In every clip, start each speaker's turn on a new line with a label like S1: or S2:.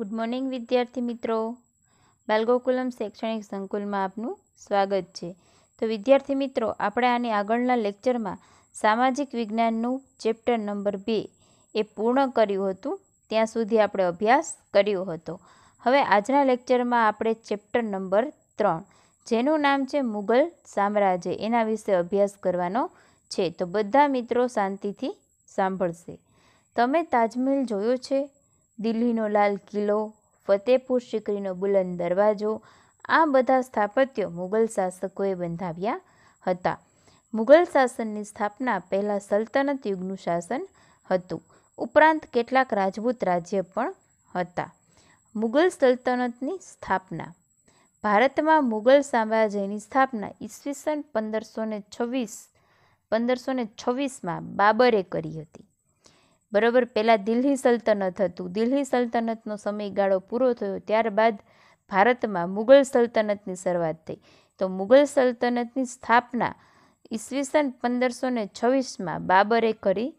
S1: good morning વિદ્યાર્થી મિત્રો બાલગોકુલમ શૈક્ષણિક સંકુલમાં આપનું સ્વાગત છે તો વિદ્યાર્થી મિત્રો આપણે આની આગળના લેક્ચરમાં સામાજિક વિજ્ઞાનનું ચેપ્ટર નંબર બે એ પૂર્ણ કર્યું હતું ત્યાં સુધી આપણે અભ્યાસ કર્યો હતો હવે આજના લેક્ચરમાં આપણે ચેપ્ટર નંબર ત્રણ જેનું નામ છે મુગલ સામ્રાજ્ય એના વિશે અભ્યાસ કરવાનો છે તો બધા મિત્રો શાંતિથી સાંભળશે તમે તાજમહેલ જોયો છે દિલ્હીનો લાલ કિલ્લો ફતેહપુર સિકરીનો બુલંદ દરવાજો આ બધા સ્થાપત્યો મુગલ શાસકોએ બંધાવ્યા હતા મુગલ શાસનની સ્થાપના પહેલાં સલ્તનત યુગનું શાસન હતું ઉપરાંત કેટલાક રાજપૂત રાજ્ય પણ હતા મુગલ સલ્તનતની સ્થાપના ભારતમાં મુગલ સામ્રાજ્યની સ્થાપના ઈસવીસન પંદરસો ને છવ્વીસ પંદરસો ને છવ્વીસમાં બાબરે કરી હતી બરાબર પહેલાં દિલ્હી સલ્તનત હતું દિલ્હી સલ્તનતનો સમયગાળો પૂરો થયો ત્યારબાદ ભારતમાં મુગલ સલ્તનતની શરૂઆત થઈ તો મુગલ સલ્તનતની સ્થાપના ઈસવીસન પંદરસો ને છવ્વીસમાં બાબરે કરી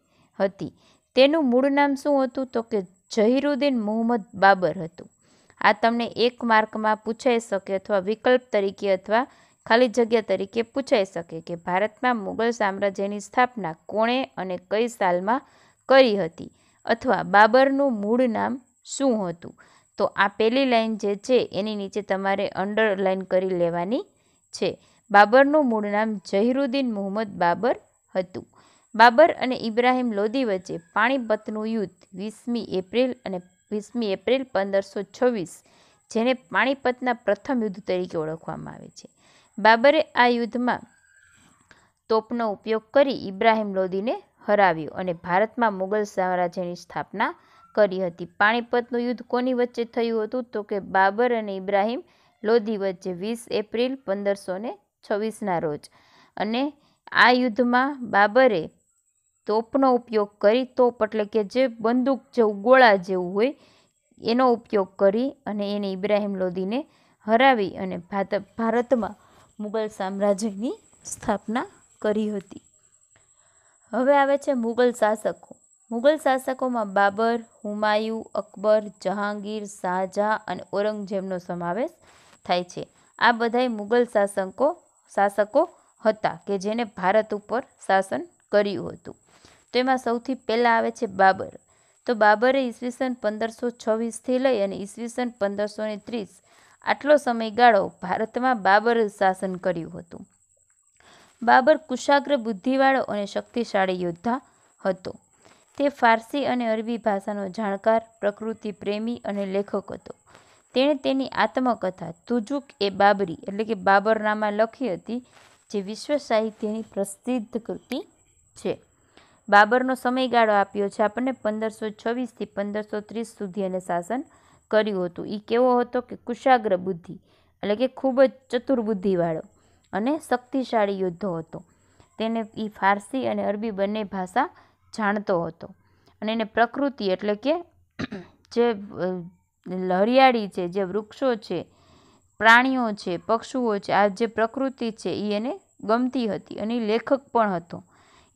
S1: હતી તેનું મૂળ નામ શું હતું તો કે જહીરુદ્દીન મોહમ્મદ બાબર હતું આ તમને એક માર્કમાં પૂછાઈ શકે અથવા વિકલ્પ તરીકે અથવા ખાલી જગ્યા તરીકે પૂછાઈ શકે કે ભારતમાં મુગલ સામ્રાજ્યની સ્થાપના કોણે અને કઈ સાલમાં કરી હતી અથવા બાબરનું મૂળ નામ શું હતું તો આ પહેલી લાઇન જે છે એની નીચે તમારે અંડરલાઈન કરી લેવાની છે બાબરનું મૂળ નામ જહીરુદ્દીન મોહમ્મદ બાબર હતું બાબર અને ઇબ્રાહિમ લોદી વચ્ચે પાણીપતનું યુદ્ધ વીસમી એપ્રિલ અને વીસમી એપ્રિલ પંદરસો છવ્વીસ જેને પાણીપતના પ્રથમ યુદ્ધ તરીકે ઓળખવામાં આવે છે બાબરે આ યુદ્ધમાં તોપનો ઉપયોગ કરી ઇબ્રાહિમ લોદીને હરાવ્યું અને ભારતમાં મુગલ સામ્રાજ્યની સ્થાપના કરી હતી પાણીપતનું યુદ્ધ કોની વચ્ચે થયું હતું તો કે બાબર અને ઇબ્રાહિમ લોધી વચ્ચે વીસ એપ્રિલ પંદરસો ને છવ્વીસના રોજ અને આ યુદ્ધમાં બાબરે તોપનો ઉપયોગ કરી તોપ એટલે કે જે બંદૂક જેવું ગોળા જેવું હોય એનો ઉપયોગ કરી અને એને ઇબ્રાહિમ લોધીને હરાવી અને ભારતમાં મુગલ સામ્રાજ્યની સ્થાપના કરી હતી હવે આવે છે મુગલ શાસકો મુગલ શાસકોમાં બાબર હુમાયુ અકબર જહાંગીર શાહજહાં અને ઔરંગઝેબનો સમાવેશ થાય છે આ બધાય મુગલ શાસકો શાસકો હતા કે જેને ભારત ઉપર શાસન કર્યું હતું તો એમાં સૌથી પહેલાં આવે છે બાબર તો બાબરે ઈસવીસન પંદરસો છવ્વીસથી લઈ અને ઈસવીસન પંદરસો ને ત્રીસ આટલો સમયગાળો ભારતમાં બાબર શાસન કર્યું હતું બાબર કુશાગ્ર બુદ્ધિવાળો અને શક્તિશાળી યોદ્ધા હતો તે ફારસી અને અરબી ભાષાનો જાણકાર પ્રકૃતિ પ્રેમી અને લેખક હતો તેણે તેની આત્મકથા તુજુક એ બાબરી એટલે કે બાબરનામાં લખી હતી જે વિશ્વ સાહિત્યની પ્રસિદ્ધ કૃતિ છે બાબરનો સમયગાળો આપ્યો છે આપણને પંદરસો છવ્વીસથી પંદરસો ત્રીસ સુધી એને શાસન કર્યું હતું એ કેવો હતો કે કુશાગ્ર બુદ્ધિ એટલે કે ખૂબ જ ચતુર બુદ્ધિવાળો અને શક્તિશાળી યોદ્ધો હતો તેને એ ફારસી અને અરબી બંને ભાષા જાણતો હતો અને એને પ્રકૃતિ એટલે કે જે હરિયાળી છે જે વૃક્ષો છે પ્રાણીઓ છે પક્ષીઓ છે આ જે પ્રકૃતિ છે એ એને ગમતી હતી અને લેખક પણ હતો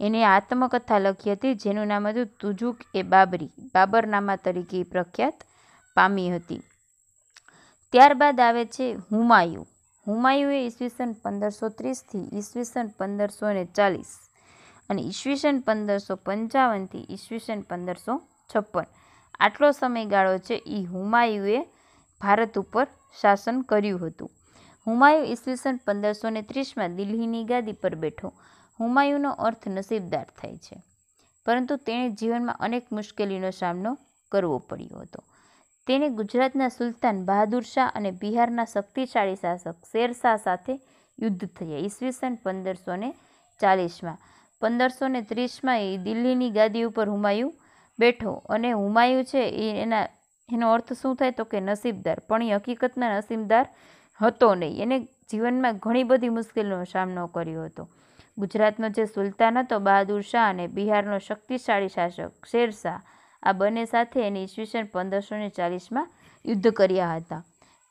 S1: એને આત્મકથા લખી હતી જેનું નામ હતું તુજુક એ બાબરી બાબરનામા તરીકે પ્રખ્યાત પામી હતી ત્યારબાદ આવે છે હુમાયુ હુમાયુએ ઈસવીસન પંદરસો ત્રીસથી ઈસવીસન પંદરસો ને ચાલીસ અને ઈસવીસન પંદરસો પંચાવનથી ઈસવીસન પંદરસો છપ્પન આટલો સમયગાળો છે એ હુમાયુએ ભારત ઉપર શાસન કર્યું હતું હુમાયુ ઈસવીસન પંદરસો ને ત્રીસમાં દિલ્હીની ગાદી પર બેઠો હુમાયુનો અર્થ નસીબદાર થાય છે પરંતુ તેણે જીવનમાં અનેક મુશ્કેલીનો સામનો કરવો પડ્યો હતો તેણે ગુજરાતના સુલતાન બહાદુર શાહ અને બિહારના શક્તિશાળી શાસક શેરશાહ સાથે યુદ્ધ થયા ઈસવીસન પંદરસો ને ચાલીસમાં પંદરસો ને ત્રીસમાં એ દિલ્હીની ગાદી ઉપર હુમાયુ બેઠો અને હુમાયુ છે એ એના એનો અર્થ શું થાય તો કે નસીબદાર પણ એ હકીકતના નસીબદાર હતો નહીં એને જીવનમાં ઘણી બધી મુશ્કેલીનો સામનો કર્યો હતો ગુજરાતનો જે સુલતાન હતો બહાદુર શાહ અને બિહારનો શક્તિશાળી શાસક શેરશાહ આ બંને સાથે એને ઈસવીસન પંદરસો ને ચાલીસમાં યુદ્ધ કર્યા હતા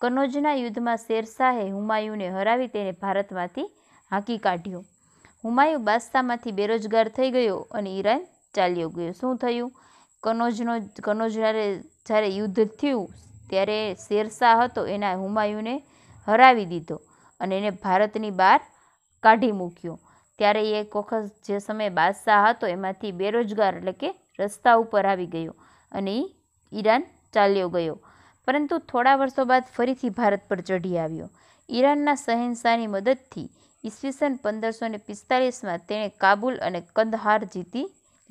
S1: કનોજના યુદ્ધમાં શેરશાહે હુમાયુને હરાવી તેને ભારતમાંથી હાંકી કાઢ્યો હુમાયુ બાદશાહમાંથી બેરોજગાર થઈ ગયો અને ઈરાન ચાલ્યો ગયો શું થયું કનોજનો કનોજ જ્યારે જ્યારે યુદ્ધ થયું ત્યારે શેરશાહ હતો એના હુમાયુને હરાવી દીધો અને એને ભારતની બહાર કાઢી મૂક્યો ત્યારે એક વખત જે સમયે બાદશાહ હતો એમાંથી બેરોજગાર એટલે કે રસ્તા ઉપર આવી ગયો અને ઈરાન ચાલ્યો ગયો પરંતુ થોડા વર્ષો બાદ ફરીથી ભારત પર ચઢી આવ્યો ઈરાનના શહેનશાહની મદદથી ઈસવીસન પંદરસો ને પિસ્તાલીસમાં તેણે કાબુલ અને કંદહાર જીતી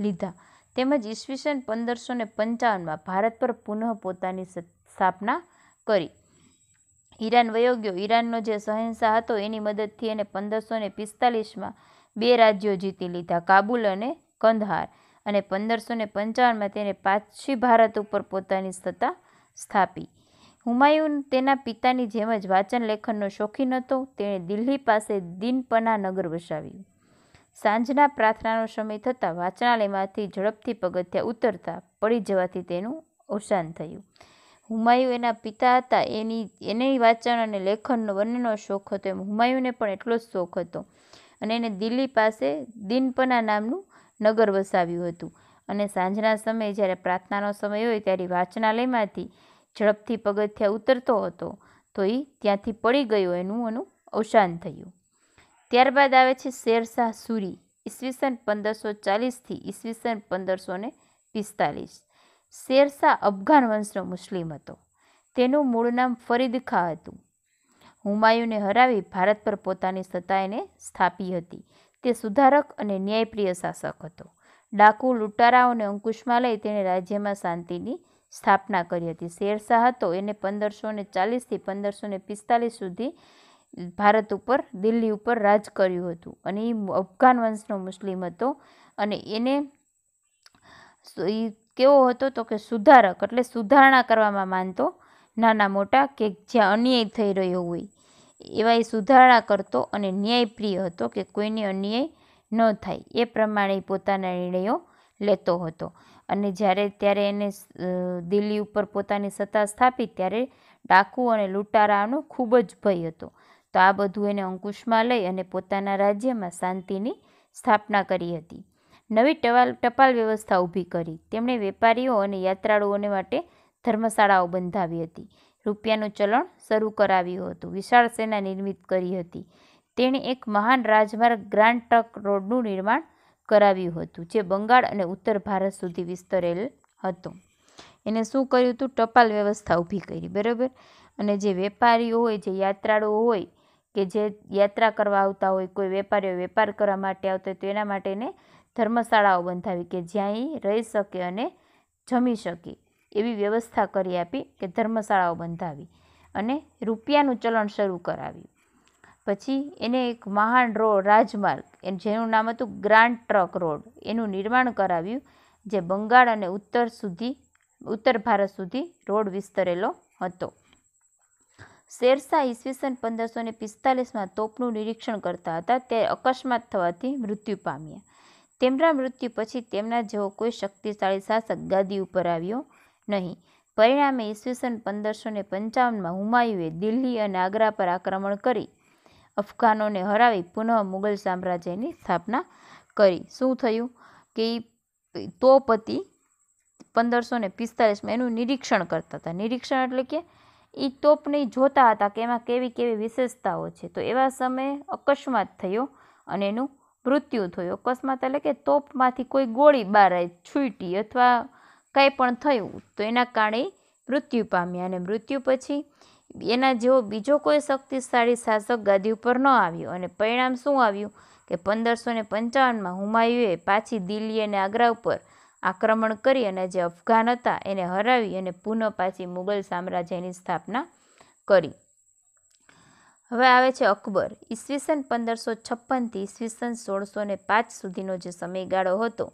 S1: લીધા તેમજ ઈસવીસન પંદરસો ને પંચાવનમાં ભારત પર પુનઃ પોતાની સ્થાપના કરી ઈરાન વયોગ્યો ઈરાનનો જે શહેનશાહ હતો એની મદદથી એને પંદરસો ને પિસ્તાલીસમાં બે રાજ્યો જીતી લીધા કાબુલ અને કંદહાર અને પંદરસો ને પંચાવનમાં તેને પાછી ભારત ઉપર પોતાની સત્તા સ્થાપી હુમાયુન તેના પિતાની જેમ જ વાંચન લેખનનો શોખીન હતો તેણે દિલ્હી પાસે દિનપના નગર વસાવ્યું સાંજના પ્રાર્થનાનો સમય થતાં વાંચનાલયમાંથી ઝડપથી પગથિયા ઉતરતા પડી જવાથી તેનું અવસાન થયું હુમાયુ એના પિતા હતા એની એને વાંચન અને લેખનનો બંનેનો શોખ હતો એમ હુમાયુને પણ એટલો જ શોખ હતો અને એને દિલ્હી પાસે દિનપના નામનું નગર વસાવ્યું હતું અને સાંજના સમયે જ્યારે પ્રાર્થનાનો સમય હોય ત્યારે વાંચનાલયમાંથી ઝડપથી પગથિયા ઉતરતો હતો તો એ ત્યાંથી પડી ગયો એનું એનું અવસાન થયું ત્યારબાદ આવે છે શેરશાહ સુરી ઈસવીસન પંદરસો ચાલીસથી ઈસવીસન પંદરસો ને પિસ્તાલીસ શેરશાહ અફઘાન વંશનો મુસ્લિમ હતો તેનું મૂળ નામ ફરીદ ખા હતું હુમાયુને હરાવી ભારત પર પોતાની સત્તા એને સ્થાપી હતી તે સુધારક અને ન્યાયપ્રિય શાસક હતો ડાકુ લૂંટારાઓને અંકુશમાં લઈ તેણે રાજ્યમાં શાંતિની સ્થાપના કરી હતી શેરશાહ હતો એને પંદરસો ને ચાલીસથી પંદરસો ને પિસ્તાલીસ સુધી ભારત ઉપર દિલ્હી ઉપર રાજ કર્યું હતું અને એ અફઘાન વંશનો મુસ્લિમ હતો અને એને એ કેવો હતો તો કે સુધારક એટલે સુધારણા કરવામાં માનતો નાના મોટા કે જ્યાં અન્યાય થઈ રહ્યો હોય એવા એ સુધારા કરતો અને ન્યાયપ્રિય હતો કે કોઈને અન્યાય ન થાય એ પ્રમાણે પોતાના નિર્ણયો લેતો હતો અને જ્યારે ત્યારે એને દિલ્હી ઉપર પોતાની સત્તા સ્થાપી ત્યારે ડાકુ અને લૂંટારાનો ખૂબ જ ભય હતો તો આ બધું એને અંકુશમાં લઈ અને પોતાના રાજ્યમાં શાંતિની સ્થાપના કરી હતી નવી ટવાલ ટપાલ વ્યવસ્થા ઊભી કરી તેમણે વેપારીઓ અને યાત્રાળુઓને માટે ધર્મશાળાઓ બંધાવી હતી રૂપિયાનું ચલણ શરૂ કરાવ્યું હતું વિશાળ સેના નિર્મિત કરી હતી તેણે એક મહાન રાજમાર્ગ ગ્રાન્ડ ટ્રક રોડનું નિર્માણ કરાવ્યું હતું જે બંગાળ અને ઉત્તર ભારત સુધી વિસ્તરેલ હતું એને શું કર્યું હતું ટપાલ વ્યવસ્થા ઊભી કરી બરાબર અને જે વેપારીઓ હોય જે યાત્રાળુઓ હોય કે જે યાત્રા કરવા આવતા હોય કોઈ વેપારીઓ વેપાર કરવા માટે આવતા હોય તો એના માટે એને ધર્મશાળાઓ બંધાવી કે જ્યાં એ રહી શકે અને જમી શકે એવી વ્યવસ્થા કરી આપી કે ધર્મશાળાઓ બંધાવી અને રૂપિયાનું ચલણ શરૂ કરાવ્યું પછી એને એક મહાન રોડ રાજમાર્ગ જેનું નામ હતું ગ્રાન્ડ ટ્રક રોડ એનું નિર્માણ કરાવ્યું જે બંગાળ અને ઉત્તર સુધી ઉત્તર ભારત સુધી રોડ વિસ્તરેલો હતો શેરશાહ ઈસવીસન પંદરસો ને પિસ્તાલીસમાં તોપનું નિરીક્ષણ કરતા હતા તે અકસ્માત થવાથી મૃત્યુ પામ્યા તેમના મૃત્યુ પછી તેમના જેવો કોઈ શક્તિશાળી શાસક ગાદી ઉપર આવ્યો નહીં પરિણામે ઈસવીસન પંદરસો ને પંચાવનમાં હુમાયુએ દિલ્હી અને આગ્રા પર આક્રમણ કરી અફઘાનોને હરાવી પુનઃ મુગલ સામ્રાજ્યની સ્થાપના કરી શું થયું કે તો પતિ પંદરસો ને પિસ્તાલીસમાં એનું નિરીક્ષણ કરતા હતા નિરીક્ષણ એટલે કે એ તોપને જોતા હતા કે એમાં કેવી કેવી વિશેષતાઓ છે તો એવા સમયે અકસ્માત થયો અને એનું મૃત્યુ થયું અકસ્માત એટલે કે તોપમાંથી કોઈ ગોળી બહાર છૂટી અથવા કંઈ પણ થયું તો એના કારણે મૃત્યુ પામ્યા અને મૃત્યુ પછી એના જેવો બીજો કોઈ શક્તિશાળી શાસક ગાદી ઉપર ન આવ્યો અને પરિણામ શું આવ્યું કે પંદરસો ને પંચાવનમાં હુમાયુએ પાછી દિલ્હી અને આગ્રા ઉપર આક્રમણ કરી અને જે અફઘાન હતા એને હરાવી અને પુનઃ પાછી મુગલ સામ્રાજ્યની સ્થાપના કરી હવે આવે છે અકબર ઈસવીસન પંદરસો છપ્પનથી ઈસવીસન સોળસો ને પાંચ સુધીનો જે સમયગાળો હતો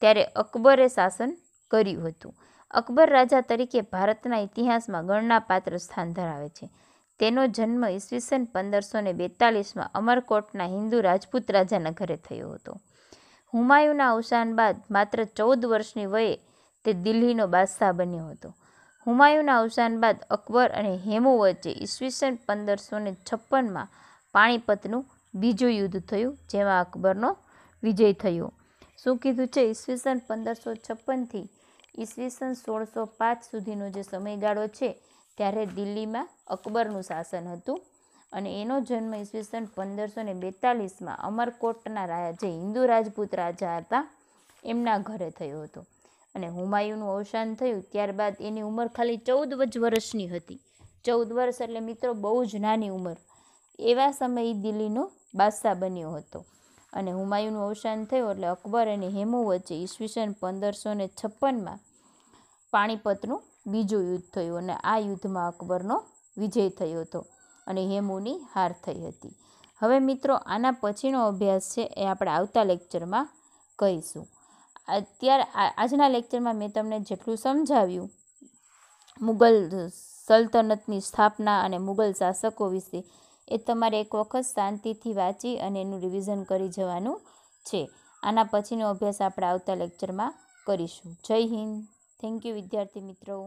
S1: ત્યારે અકબરે શાસન કર્યું હતું અકબર રાજા તરીકે ભારતના ઇતિહાસમાં ગણનાપાત્ર સ્થાન ધરાવે છે તેનો જન્મ ઈસવીસન પંદરસો ને બેતાલીસમાં અમરકોટના હિન્દુ રાજપૂત રાજાના ઘરે થયો હતો હુમાયુના અવસાન બાદ માત્ર ચૌદ વર્ષની વયે તે દિલ્હીનો બાદશાહ બન્યો હતો હુમાયુના અવસાન બાદ અકબર અને હેમુ વચ્ચે ઈસવીસન પંદરસો ને છપ્પનમાં પાણીપતનું બીજું યુદ્ધ થયું જેમાં અકબરનો વિજય થયો શું કીધું છે ઈસવીસન પંદરસો છપ્પનથી ઈસવીસન સોળસો પાંચ સુધીનો જે સમયગાળો છે ત્યારે દિલ્હીમાં અકબરનું શાસન હતું અને એનો જન્મ ઈસવીસન પંદરસો ને બેતાલીસમાં અમરકોટના રાજા જે હિન્દુ રાજપૂત રાજા હતા એમના ઘરે થયો હતો અને હુમાયુનું અવસાન થયું ત્યારબાદ એની ઉંમર ખાલી ચૌદ જ વર્ષની હતી ચૌદ વર્ષ એટલે મિત્રો બહુ જ નાની ઉંમર એવા સમયે દિલ્હીનો બાદશાહ બન્યો હતો અને હુમાયુનું અવસાન થયું એટલે અકબર અને હેમુ વચ્ચે ઈસવીસન પંદરસો ને છપ્પનમાં પાણીપતનું બીજું યુદ્ધ થયું અને આ યુદ્ધમાં અકબરનો વિજય થયો હતો અને હેમુની હાર થઈ હતી હવે મિત્રો આના પછીનો અભ્યાસ છે એ આપણે આવતા લેક્ચરમાં કહીશું અત્યારે આજના લેક્ચરમાં મેં તમને જેટલું સમજાવ્યું મુગલ સલ્તનતની સ્થાપના અને મુગલ શાસકો વિશે એ તમારે એક વખત શાંતિથી વાંચી અને એનું રિવિઝન કરી જવાનું છે આના પછીનો અભ્યાસ આપણે આવતા લેક્ચરમાં કરીશું જય હિન્દ થેન્ક યુ વિદ્યાર્થી મિત્રો